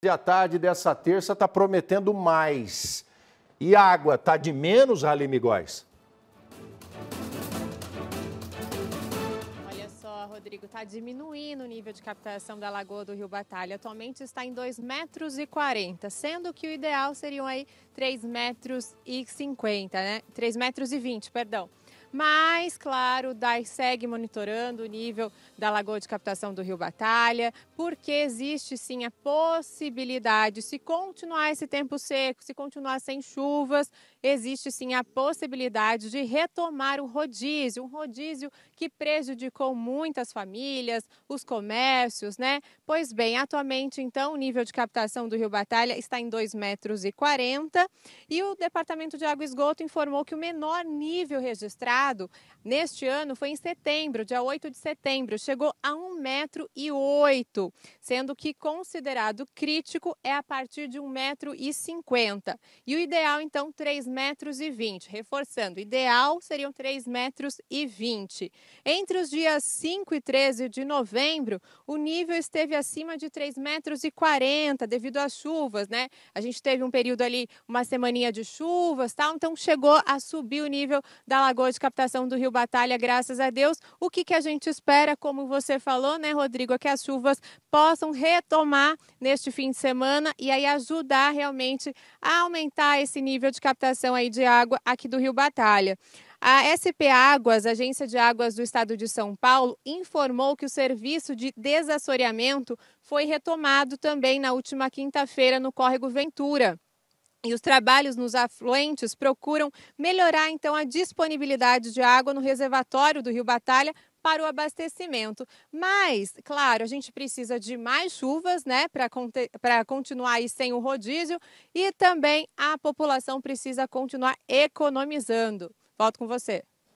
E a tarde dessa terça está prometendo mais. E água está de menos, Halim Góes? Olha só, Rodrigo, está diminuindo o nível de captação da Lagoa do Rio Batalha. Atualmente está em 2,40 metros, e sendo que o ideal seriam aí 3,50 metros, e né? 3,20 metros, e perdão mas, claro, o DAI segue monitorando o nível da lagoa de captação do Rio Batalha, porque existe sim a possibilidade, se continuar esse tempo seco, se continuar sem chuvas, existe sim a possibilidade de retomar o rodízio, um rodízio que prejudicou muitas famílias, os comércios, né? Pois bem, atualmente, então, o nível de captação do Rio Batalha está em 2,40 metros e o Departamento de Água e Esgoto informou que o menor nível registrado registrado neste ano foi em setembro, dia 8 de setembro, chegou a 1,8 m sendo que considerado crítico é a partir de 1,50 m E o ideal, então, 3,20 m Reforçando, ideal seriam 3,20 m Entre os dias 5 e 13 de novembro, o nível esteve acima de 3,40 m devido às chuvas, né? A gente teve um período ali, uma semaninha de chuvas, tal, então chegou a subir o nível da Lagoa de Capão captação do Rio Batalha, graças a Deus. O que, que a gente espera, como você falou, né, Rodrigo, é que as chuvas possam retomar neste fim de semana e aí ajudar realmente a aumentar esse nível de captação aí de água aqui do Rio Batalha. A SP Águas, Agência de Águas do Estado de São Paulo, informou que o serviço de desassoreamento foi retomado também na última quinta-feira no Córrego Ventura. E os trabalhos nos afluentes procuram melhorar então a disponibilidade de água no reservatório do Rio Batalha para o abastecimento. Mas, claro, a gente precisa de mais chuvas, né, para continuar aí sem o rodízio e também a população precisa continuar economizando. Volto com você.